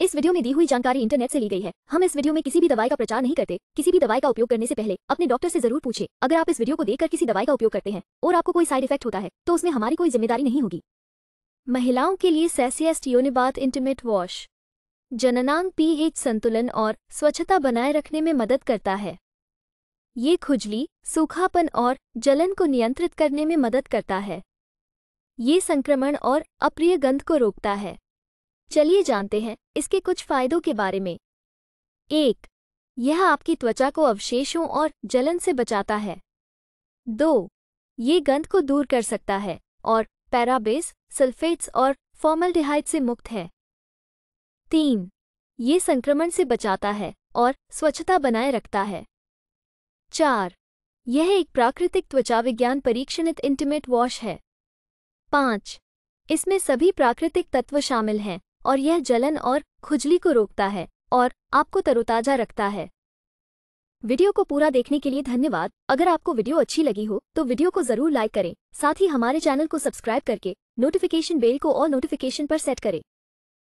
इस वीडियो में दी हुई जानकारी इंटरनेट से ली गई है हम इस वीडियो में किसी भी दवाई का प्रचार नहीं करते किसी भी दवाई का उपयोग करने से पहले अपने डॉक्टर से जरूर पूछे अगर आप इस वीडियो को देखकर किसी दवाई का उपयोग करते हैं और आपको कोई साइड इफेक्ट होता है तो उसमें हमारी कोई जिम्मेदारी नहीं होगी महिलाओं के लिए सेसियस्ट योनिबात इंटीमेट वॉश जननांग पीएच संतुलन और स्वच्छता बनाए रखने में मदद करता है ये खुजली सूखापन और जलन को नियंत्रित करने में मदद करता है ये संक्रमण और अप्रिय गंध को रोकता है चलिए जानते हैं इसके कुछ फायदों के बारे में एक यह आपकी त्वचा को अवशेषों और जलन से बचाता है दो ये गंध को दूर कर सकता है और पैराबेस सल्फेट्स और फॉर्मलडिहाइड से मुक्त है तीन ये संक्रमण से बचाता है और स्वच्छता बनाए रखता है चार यह एक प्राकृतिक त्वचा विज्ञान परीक्षणित इंटीमेट वॉश है पाँच इसमें सभी प्राकृतिक तत्व शामिल हैं और यह जलन और खुजली को रोकता है और आपको तरोताजा रखता है वीडियो को पूरा देखने के लिए धन्यवाद अगर आपको वीडियो अच्छी लगी हो तो वीडियो को जरूर लाइक करें साथ ही हमारे चैनल को सब्सक्राइब करके नोटिफिकेशन बेल को और नोटिफिकेशन पर सेट करें